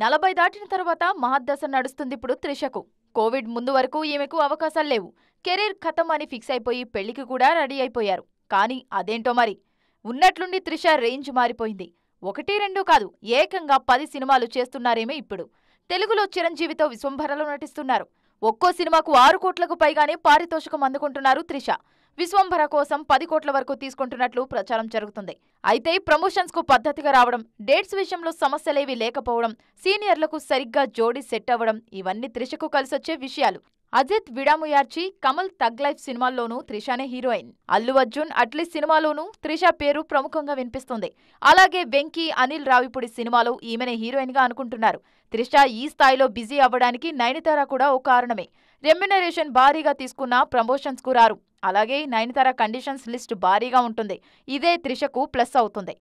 నలభై దాటిన తర్వాత మహాదశ నడుస్తుంది ఇప్పుడు త్రిషకు కోవిడ్ ముందు వరకు ఈమెకు అవకాశాలు లేవు కెరీర్ ఖతం అని ఫిక్స్ అయిపోయి పెళ్లికి కూడా రెడీ అయిపోయారు కానీ అదేంటో మరి ఉన్నట్లుండి త్రిష రేంజ్ మారిపోయింది ఒకటి రెండు కాదు ఏకంగా పది సినిమాలు చేస్తున్నారేమే ఇప్పుడు తెలుగులో చిరంజీవితో విశ్వంభరలో నటిస్తున్నారు ఒక్కో సినిమాకు ఆరు కోట్లకు పైగానే పారితోషికం అందుకుంటున్నారు త్రిష విశ్వంభర కోసం పది కోట్ల వరకు తీసుకుంటున్నట్లు ప్రచారం జరుగుతుంది అయితే ప్రమోషన్స్ కు పద్ధతిగా రావడం డేట్స్ విషయంలో సమస్యలేవి లేకపోవడం సీనియర్లకు సరిగ్గా జోడీ సెట్ అవ్వడం ఇవన్నీ త్రిషకు కలిసొచ్చే విషయాలు అజిత్ విడాముయార్చి కమల్ తగ్ లైఫ్ సినిమాల్లోనూ త్రిషానే హీరోయిన్ అల్లు అర్జున్ అట్లీ సినిమాలోనూ త్రిష పేరు ప్రముఖంగా వినిపిస్తుంది అలాగే వెంకీ అనిల్ రావిపూడి సినిమాలో ఈమెనే హీరోయిన్ గా అనుకుంటున్నారు త్రిష ఈ స్థాయిలో బిజీ అవ్వడానికి నయనతార కూడా ఓ కారణమే రెమ్యునరేషన్ భారీగా తీసుకున్న ప్రమోషన్స్ కు రారు అలాగే నయనతార కండిషన్స్ లిస్ట్ భారీగా ఉంటుంది ఇదే త్రిషకు ప్లస్ అవుతుంది